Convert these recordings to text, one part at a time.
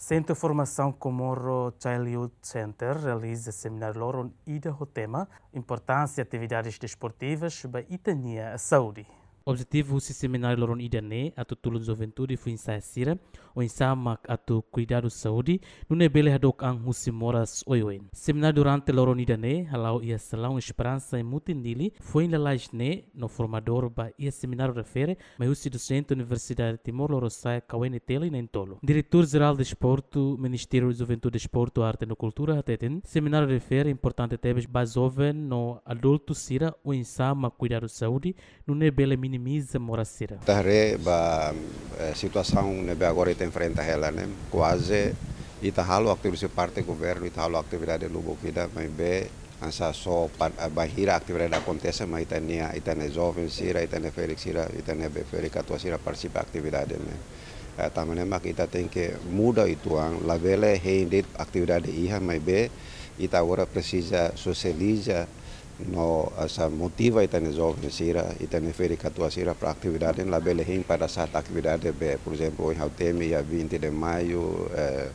Centro de Formação Comoro Child Youth Center realiza seminário Loron Ida Rotema, Importância de Atividades Desportivas para Itania a Saúde. Objetivo do Seminário Loron Idane, a tutulun juventude foi sira o insamak a tu cuidado saúde, no nebele hadok ang moras oioen. Seminário durante Loron Idane, halau ia salão esperança em mutindili, foi em lalajne, no formador ba ia seminário refere, mas o docente Universidade Timor Lorossai, Kawene Tele e Tolo. Diretor-Geral de Esporto, Ministério de Juventude, Esporto, Arte e Cultura, Ateten, seminário refere importante temas basóven no adulto sira, o insama cuidado saúde, no nebele mínimo minimiza Moacir. Tareba a e, situação nebe agora está enfrenta ela, né? Quase itahalo atividade parte governo, itahalo atividade lubo vida, mas be ansa só bahira atividade acontece, mas itania itania jovem sira, itania Felix sira, itania be Felix atua sira participa atividade, né? E, Tamannya mak kita tengke muda ituang, lavele heindit atividade iha, mas be ita agora precisa socializa no asa motiva itane jovens sira itane ferica tua sira para atividade la eh, eh, belehin eh, para saat atividade be por exemplo em Hautemi a 20 de maio eh,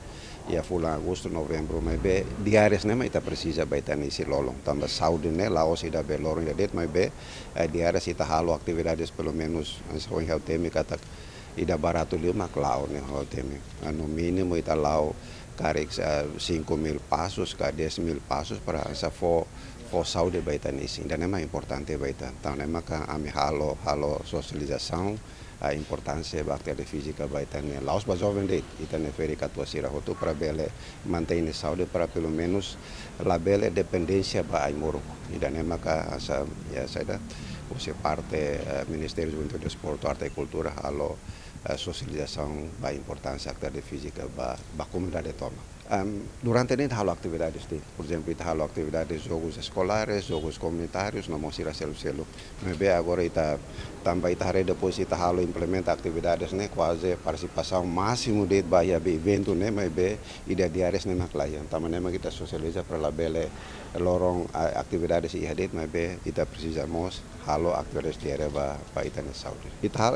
e fula agosto novembro mas be diárias né mas ita precisa be itane si lolong tamba saúde né laos da be lorong ida det mas be eh, diárias ita halo atividades pelo menos ansa em Hautemi kata ida barato lima clau né Hautemi no mínimo ita lau carex a 5 mil passos, a 10 mil passos para essa for coçar o debate nisso, ainda não é importante debate. Então, não é que a ah, minha halo, halo socialização, a importância da bactéria física vai estar nela. Laos para jovem de Itaneferi Catuacira Rotu para Bele manter a saúde para pelo menos a Bele dependência ba para Aimoro. E da Nemaka, essa, essa, você parte uh, Ministério de Juventude, Desporto, Arte e Cultura, halo eh, a socialização, a importância da atividade física ba a comunidade toma. durante ini halo actividades de, por exemplo, halo actividades, jogos escolares, jogos comunitários, não mostra selo selo. Mas bem agora está também está depois está halo implementa atividades ne quase participação máximo de bahia be evento né, mas bem ida diárias né maklayan. Também né kita sosializa para labele eh, lorong eh, atividades ihadit det mas bem kita halo actores de areva paitane saudi ital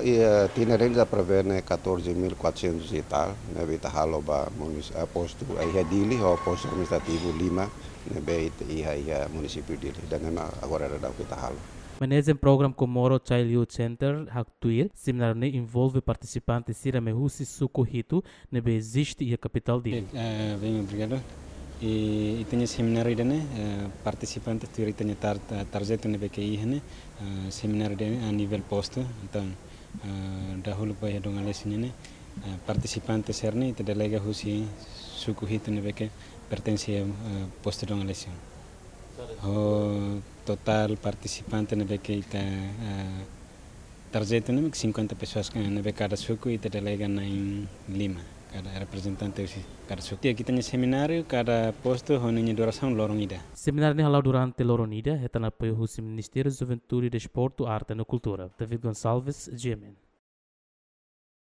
tina renga pravene 14400 ital ne vita halo ba munis postu ai dili ho posto administrativo lima ne beit iha iha municipio dili dan nema agora radau kita halo Managem program Comoro Child Youth Center Haktuir, similarne envolve participantes Cira Mehusi Suco Rito, nebe existe e a capital dele. É, bem, obrigado. и итене семинар идене партисипанты тюри тене тар тарже тене беке ихне семинар идене а нивел пост там дахулу пая донгале синене participantes serni te e, e, e, delega husi suku hitune beke pertencia post dongale sin ho total participante ne beke ita tarjeta ne 50 pesos ne beke cada suku ite delega na in lima Cada representante kada sukti kita nya seminar kada posto honinya duração lorong ida. Seminar ni halau durante lorong ida hetana é peuhu Ministério da Juventude, Esporto, Arte e Cultura. David Gonçalves, GMN.